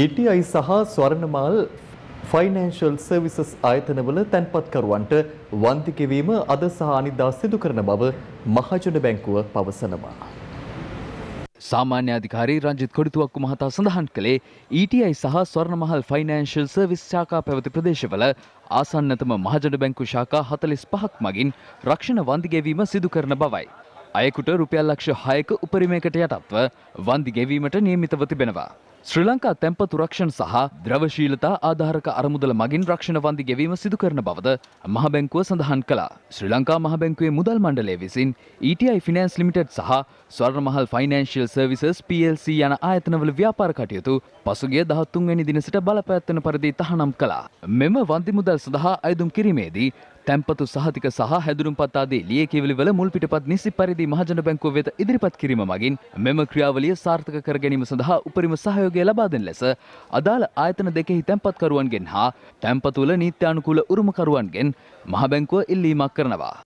ETI සහ ස්වර්ණමාල් ෆයිනන්ෂල් services ආයතනවල තැන්පත්කරුවන්ට වන්ති කිවීම අද සහ අනිදා සිදු කරන බව මහජන බැංකුව පවසනවා. සාමාන්‍ය අධිකාරී රංජිත් කොඩිතුවක්කු මහතා සඳහන් කළේ ETI සහ ස්වර්ණමහල් ෆයිනන්ෂල් සර්විස් ශාකා පැවති ප්‍රදේශවල ආසන්නතම මහජන බැංකු ශාකා 45ක් මගින් රක්ෂණ වන්දි ගෙවීම සිදු කරන බවයි. අයෙකුට රුපියල් ලක්ෂ හයක උපරිමයකට යටත්ව වන්දි ගෙවීමට නියමිතව තිබෙනවා. ශ්‍රී ලංකා තැන්පත් රක්ෂණ සහ ද්‍රවශීලතා ආධාරක අරමුදල මගින් රක්ෂණ වන්දි ගෙවීම සිදු කරන බවද මහබැංකුව සඳහන් කළා. ශ්‍රී ලංකා මහබැංකුවේ මුදල් මණ්ඩලය විසින් ETI Finance Limited සහ ස්වර්ණමහල් ෆයිනන්ශියල් සර්විසස් PLC යන ආයතනවල ව්‍යාපාර කටයුතු පසුගිය 13 වැනි දින සිට බලපෑත්වන පරිදි තහනම් කළා. මෙම වන්දි මුදල් සඳහා අයදුම් කිරීමේදී තැන්පතු සහතික සහ හැදුරුම්පත් ආදී ලියකියවිලිවල මුල් පිටපත් නිසි පරිදි මහජන බැංකුව වෙත ඉදිරිපත් කිරීම මගින් මෙම ක්‍රියාවලිය සාර්ථක කර ගැනීම සඳහා උපරිම සහයෝගය ලබා දෙන ලෙස අදාළ ආයතන දෙකෙහි තැන්පත්කරුවන්ගෙන් හා තැන්පතුල නීත්‍යානුකූල උරුමකරුවන්ගෙන් මහ බැංකුව ඉල්ලීමක් කරනවා.